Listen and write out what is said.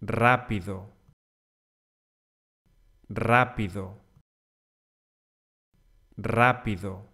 rápido, rápido, rápido.